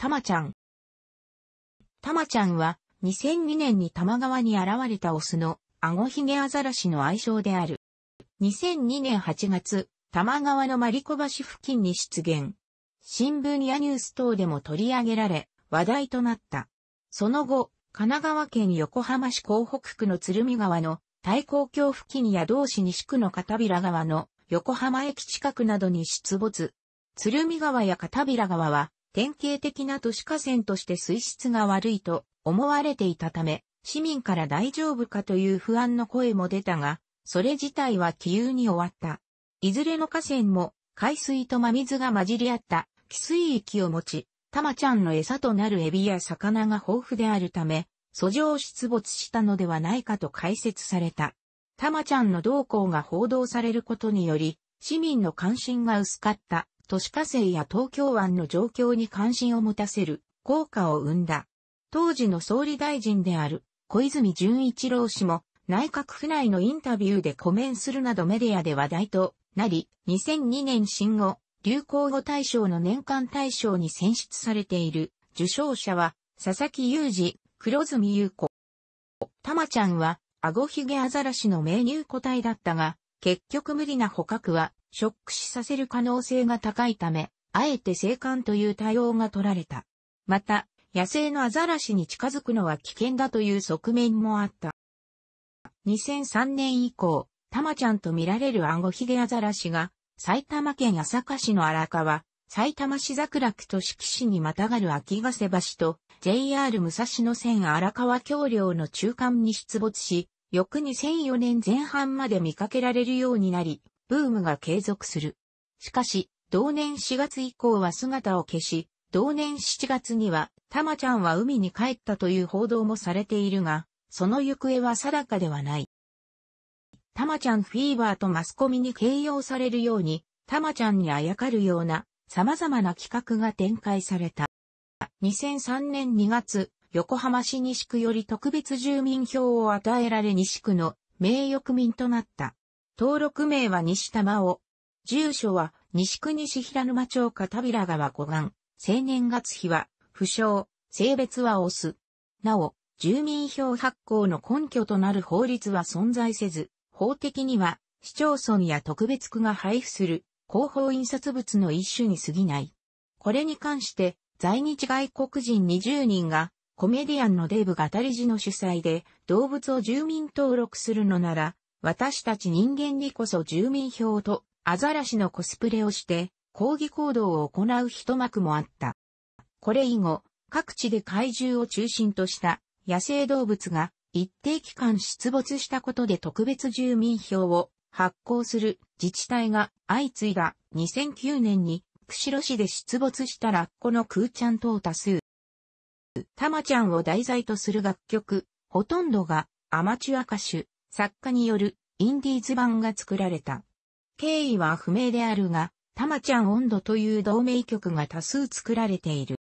たまちゃん。たまちゃんは、2002年に玉川に現れたオスの、アゴヒゲアザラシの愛称である。2002年8月、玉川のマリコ橋付近に出現。新聞やニュース等でも取り上げられ、話題となった。その後、神奈川県横浜市港北区の鶴見川の太行橋付近や同市西区の片平川の横浜駅近くなどに出没。鶴見川や片平川は典型的な都市河川として水質が悪いと思われていたため、市民から大丈夫かという不安の声も出たが、それ自体は気有に終わった。いずれの河川も海水と真水が混じり合った汽水域を持ち、タマちゃんの餌となるエビや魚が豊富であるため、訴状出没したのではないかと解説された。タマちゃんの動向が報道されることにより、市民の関心が薄かった都市化成や東京湾の状況に関心を持たせる効果を生んだ。当時の総理大臣である小泉純一郎氏も内閣府内のインタビューでコメンするなどメディアで話題となり、2002年新語、流行語大賞の年間大賞に選出されている受賞者は佐々木裕二、黒住優子。たまちゃんは、アゴヒゲアザラシの名入個体だったが、結局無理な捕獲はショック死させる可能性が高いため、あえて生還という対応が取られた。また、野生のアザラシに近づくのは危険だという側面もあった。2003年以降、タマちゃんと見られるアゴヒゲアザラシが、埼玉県朝霞市の荒川、埼玉市桜区と市。岸市にまたがる秋ヶ瀬橋と JR 武蔵野線荒川橋梁の中間に出没し、翌2004年前半まで見かけられるようになり、ブームが継続する。しかし、同年4月以降は姿を消し、同年7月には、たまちゃんは海に帰ったという報道もされているが、その行方は定かではない。たまちゃんフィーバーとマスコミに形容されるように、たまちゃんにあやかるような様々な企画が展開された。2003年2月、横浜市西区より特別住民票を与えられ西区の名誉区民となった。登録名は西玉尾。住所は、西区西平沼町片平川湖岸。青年月日は、不詳。性別はオス。なお、住民票発行の根拠となる法律は存在せず、法的には、市町村や特別区が配布する広報印刷物の一種に過ぎない。これに関して、在日外国人20人が、コメディアンのデーブ・ガタリジの主催で、動物を住民登録するのなら、私たち人間にこそ住民票とアザラシのコスプレをして抗議行動を行う一幕もあった。これ以後、各地で怪獣を中心とした野生動物が一定期間出没したことで特別住民票を発行する自治体が相次いだ2009年に釧路市で出没したラッコのクーちゃん等多数。タマちゃんを題材とする楽曲、ほとんどがアマチュア歌手、作家によるインディーズ版が作られた。経緯は不明であるが、たまちゃん温度という同名曲が多数作られている。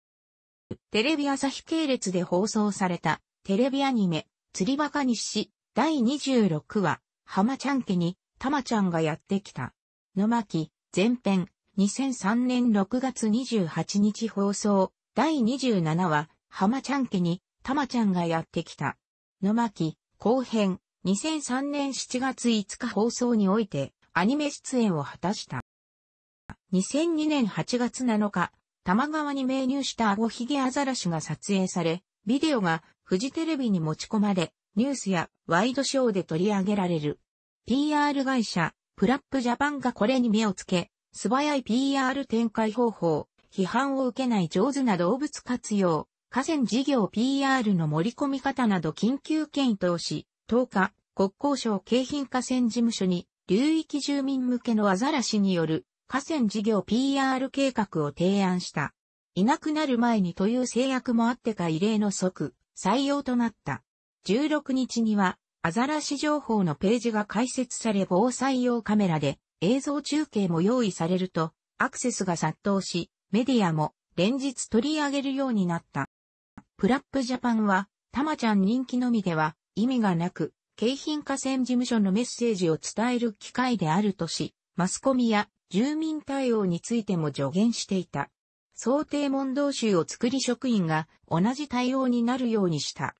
テレビ朝日系列で放送されたテレビアニメ、釣りバカにし、第26話、浜ちゃん家に、たまちゃんがやってきた。野巻、前編、2003年6月28日放送、第27話、浜ちゃん家に、たまちゃんがやってきた。野巻、後編、2003年7月5日放送においてアニメ出演を果たした。2002年8月7日、玉川に命入したアゴヒゲアザラシが撮影され、ビデオがフジテレビに持ち込まれ、ニュースやワイドショーで取り上げられる。PR 会社、プラップジャパンがこれに目をつけ、素早い PR 展開方法、批判を受けない上手な動物活用、河川事業 PR の盛り込み方など緊急検討し、10日、国交省京浜河川事務所に、流域住民向けのアザラシによる河川事業 PR 計画を提案した。いなくなる前にという制約もあってか異例の即採用となった。16日にはアザラシ情報のページが開設され防災用カメラで映像中継も用意されるとアクセスが殺到しメディアも連日取り上げるようになった。プラップジャパンはたまちゃん人気のみでは意味がなく、京浜河川事務所のメッセージを伝える機会であるとし、マスコミや住民対応についても助言していた。想定問答集を作り職員が同じ対応になるようにした。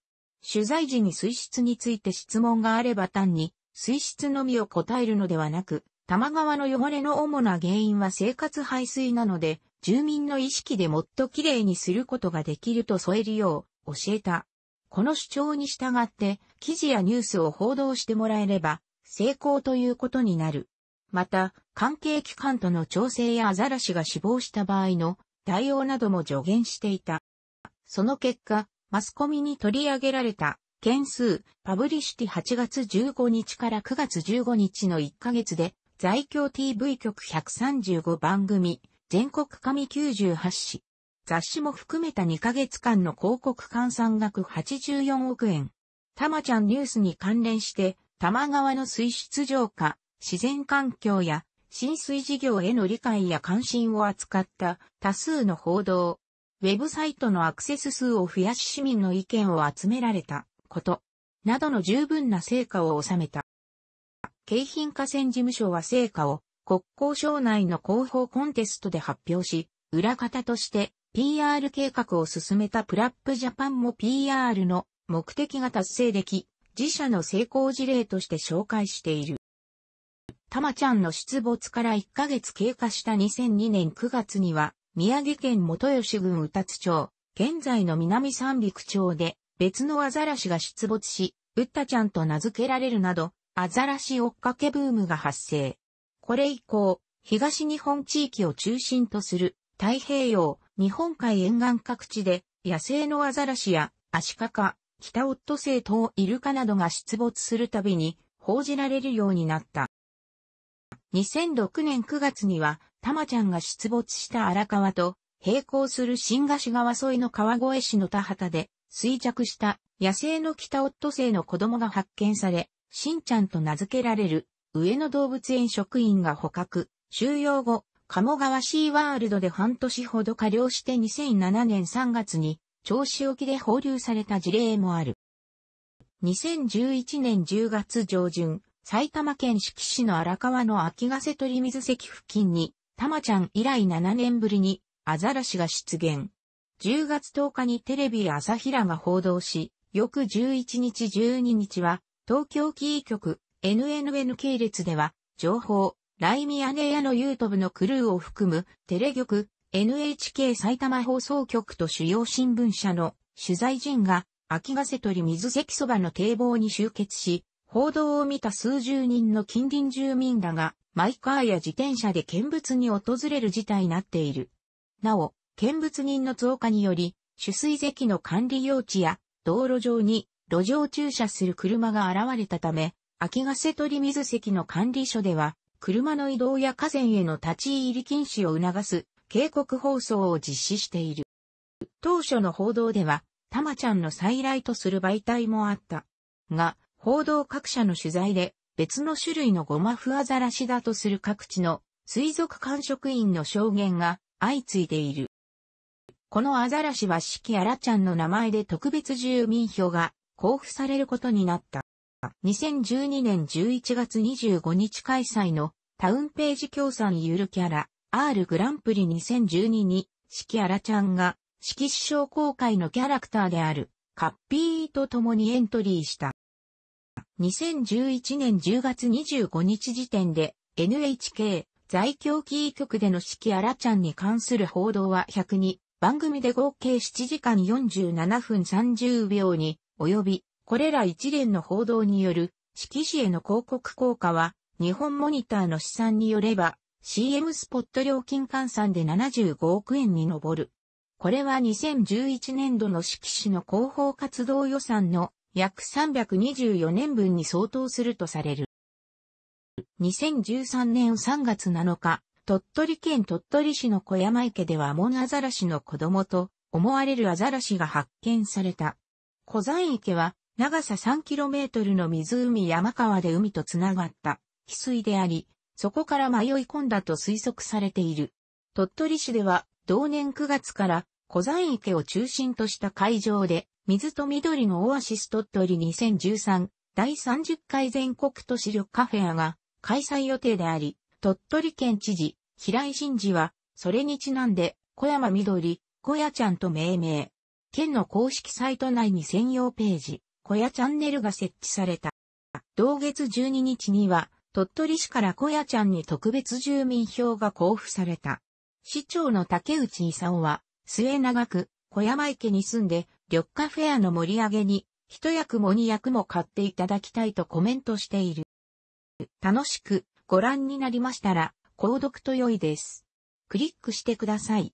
取材時に水質について質問があれば単に水質のみを答えるのではなく、多摩川の汚れの主な原因は生活排水なので、住民の意識でもっときれいにすることができると添えるよう教えた。この主張に従って記事やニュースを報道してもらえれば成功ということになる。また、関係機関との調整やアザラシが死亡した場合の対応なども助言していた。その結果、マスコミに取り上げられた件数、パブリシティ8月15日から9月15日の1ヶ月で、在京 TV 局135番組、全国紙98紙、雑誌も含めた2ヶ月間の広告換算額84億円。たまちゃんニュースに関連して、多摩川の水質浄化、自然環境や浸水事業への理解や関心を扱った多数の報道。ウェブサイトのアクセス数を増やし市民の意見を集められたこと、などの十分な成果を収めた。京浜河川事務所は成果を国交省内の広報コンテストで発表し、裏方として PR 計画を進めたプラップジャパンも PR の目的が達成でき、自社の成功事例として紹介している。たまちゃんの出没から1ヶ月経過した2002年9月には、宮城県元吉郡宇達町、現在の南三陸町で、別のアザラシが出没し、ウッタちゃんと名付けられるなど、アザラシ追っかけブームが発生。これ以降、東日本地域を中心とする太平洋、日本海沿岸各地で野生のアザラシやアシカカ、北オットセイ等イルカなどが出没するたびに報じられるようになった。2006年9月には、タマちゃんが出没した荒川と、並行する新菓子川沿いの川越市の田畑で、衰弱した野生の北オットセイの子供が発見され、新ちゃんと名付けられる、上野動物園職員が捕獲、収容後、鴨川シーワールドで半年ほど過料して2007年3月に、銚子沖で放流された事例もある。2011年10月上旬、埼玉県志木市の荒川の秋ヶ瀬取水石付近に、たまちゃん以来7年ぶりにアザラシが出現。10月10日にテレビ朝日らが報道し、翌11日12日は東京キー局 NNN 系列では情報、ライミアネヤの YouTube のクルーを含むテレ局、NHK 埼玉放送局と主要新聞社の取材陣が秋ヶ瀬取水関そばの堤防に集結し、報道を見た数十人の近隣住民らがマイカーや自転車で見物に訪れる事態になっている。なお、見物人の増加により、取水堰の管理用地や道路上に路上駐車する車が現れたため、秋ヶ瀬取水関の管理所では車の移動や河川への立ち入り禁止を促す警告放送を実施している。当初の報道では、たまちゃんの再来とする媒体もあった。が、報道各社の取材で、別の種類のゴマフアザラシだとする各地の水族館職員の証言が相次いでいる。このアザラシは四季アラちゃんの名前で特別住民票が交付されることになった。2012年11月25日開催のタウンページ協賛ゆるキャラ R グランプリ2012に四季あちゃんが四季師匠公開のキャラクターであるカッピーと共にエントリーした。2011年10月25日時点で NHK 在京キー局での四季あちゃんに関する報道は102、番組で合計7時間47分30秒に及びこれら一連の報道による、色紙への広告効果は、日本モニターの試算によれば、CM スポット料金換算で75億円に上る。これは2011年度の色紙の広報活動予算の約324年分に相当するとされる。2013年3月7日、鳥取県鳥取市の小山池ではモンアザラシの子供と思われるアザラシが発見された。小山池は長さ 3km の湖山川で海とつながった翡翠であり、そこから迷い込んだと推測されている。鳥取市では同年9月から小山池を中心とした会場で水と緑のオアシス鳥取2013第30回全国都市緑カフェアが開催予定であり、鳥取県知事平井真嗣はそれにちなんで小山緑、小屋ちゃんと命名。県の公式サイト内に専用ページ、小屋チャンネルが設置された。同月12日には、鳥取市から小屋ちゃんに特別住民票が交付された。市長の竹内勲は、末長く小山池に住んで、緑化フェアの盛り上げに、一役も二役も買っていただきたいとコメントしている。楽しくご覧になりましたら、購読と良いです。クリックしてください。